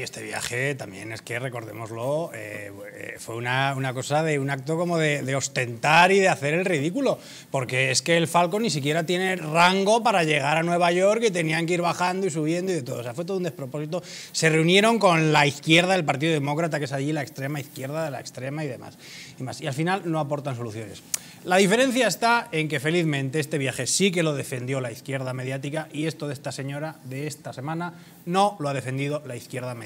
Este viaje también es que, recordémoslo, eh, eh, fue una, cosa de un acto como de, ostentar y de hacer el ridículo, porque es que el Falcon ni siquiera tiene rango para llegar a Nueva York y tenían que ir bajando y subiendo y de todo. O sea, fue todo un despropósito. Se reunieron con la izquierda del Partido Demócrata, que es allí la extrema izquierda de la extrema y demás. Y, y al final no aportan soluciones. La diferencia está en que felizmente este viaje sí que lo defendió la izquierda mediática y esto de esta señora de esta semana no lo ha defendido la izquierda mediática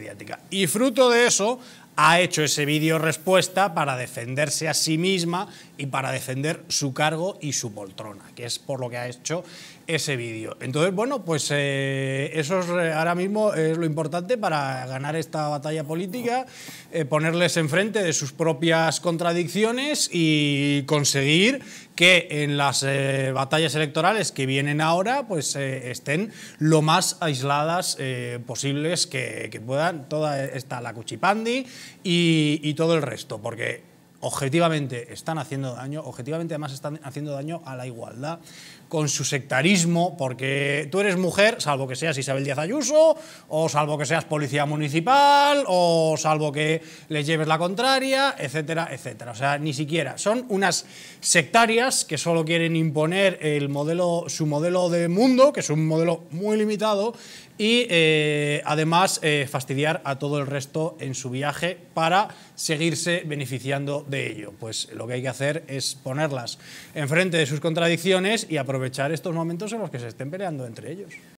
y fruto de eso ha hecho ese vídeo respuesta para defenderse a sí misma y para defender su cargo y su poltrona, que es por lo que ha hecho ese vídeo. Entonces, bueno, pues eh, eso eh, ahora mismo es lo importante para ganar esta batalla política, eh, ponerles enfrente de sus propias contradicciones y conseguir que en las eh, batallas electorales que vienen ahora pues eh, estén lo más aisladas eh, posibles que, puedan toda esta la cuchipandi y, y todo el resto, porque objetivamente están haciendo daño, objetivamente además están haciendo daño a la igualdad con su sectarismo, porque tú eres mujer, salvo que seas Isabel Díaz Ayuso, o salvo que seas policía municipal, o salvo que le lleves la contraria, etcétera, etcétera. O sea, ni siquiera. Son unas sectarias que solo quieren imponer el modelo, su modelo de mundo, que es un modelo muy limitado, y eh, además eh, fastidiar a todo el resto en su viaje para seguirse beneficiando de ello? Pues lo que hay que hacer es ponerlas enfrente de sus contradicciones y aprovechar estos momentos en los que se estén peleando entre ellos.